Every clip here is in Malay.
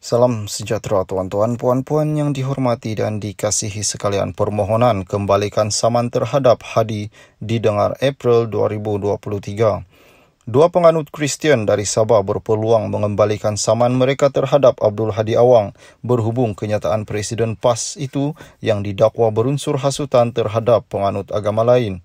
Salam sejahtera tuan-tuan, puan-puan yang dihormati dan dikasihi sekalian. Permohonan kembalikan saman terhadap Hadi didengar April 2023. Dua penganut Kristian dari Sabah berpeluang mengembalikan saman mereka terhadap Abdul Hadi Awang berhubung kenyataan Presiden PAS itu yang didakwa berunsur hasutan terhadap penganut agama lain.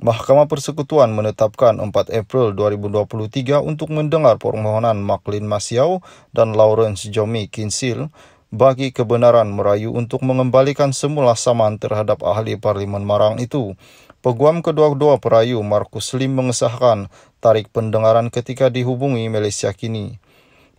Mahkamah Persekutuan menetapkan 4 April 2023 untuk mendengar permohonan Maklin Masiau dan Lawrence Jomi Kinsil bagi kebenaran merayu untuk mengembalikan semula saman terhadap ahli Parlimen Marang itu. Peguam kedua-dua perayu Markus Lim mengesahkan tarik pendengaran ketika dihubungi Malaysia kini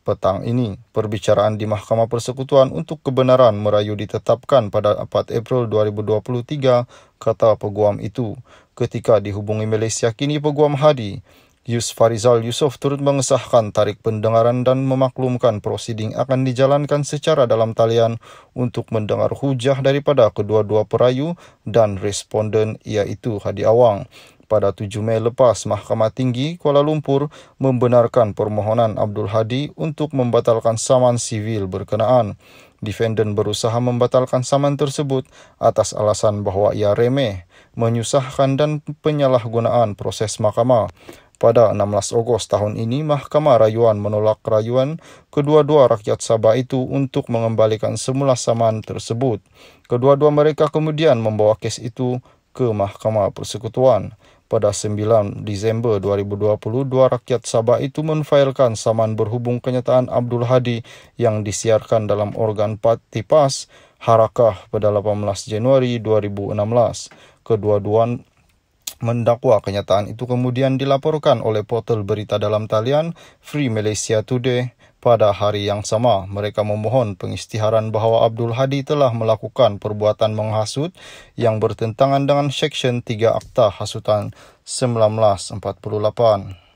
petang ini. Perbicaraan di Mahkamah Persekutuan untuk Kebenaran Merayu ditetapkan pada 4 April 2023, kata peguam itu. Ketika dihubungi Malaysia kini peguam Hadi, Yus Farizal Yusof turut mengesahkan tarik pendengaran dan memaklumkan prosiding akan dijalankan secara dalam talian untuk mendengar hujah daripada kedua-dua perayu dan responden iaitu Hadi Awang pada 7 Mei lepas Mahkamah Tinggi Kuala Lumpur membenarkan permohonan Abdul Hadi untuk membatalkan saman sivil berkenaan. Defenden berusaha membatalkan saman tersebut atas alasan bahawa ia remeh, menyusahkan dan penyalahgunaan proses mahkamah. Pada 16 Ogos tahun ini, Mahkamah Rayuan menolak rayuan kedua-dua rakyat Sabah itu untuk mengembalikan semula saman tersebut. Kedua-dua mereka kemudian membawa kes itu ke Mahkamah Persekutuan. Pada 9 Disember 2020, dua rakyat Sabah itu menfailkan saman berhubung kenyataan Abdul Hadi yang disiarkan dalam organ Parti PAS Harakah pada 18 Januari 2016. Kedua-dua mendakwa kenyataan itu kemudian dilaporkan oleh portal berita dalam talian Free Malaysia Today pada hari yang sama, mereka memohon pengistiharan bahawa Abdul Hadi telah melakukan perbuatan menghasut yang bertentangan dengan Seksyen 3 Akta Hasutan 1948.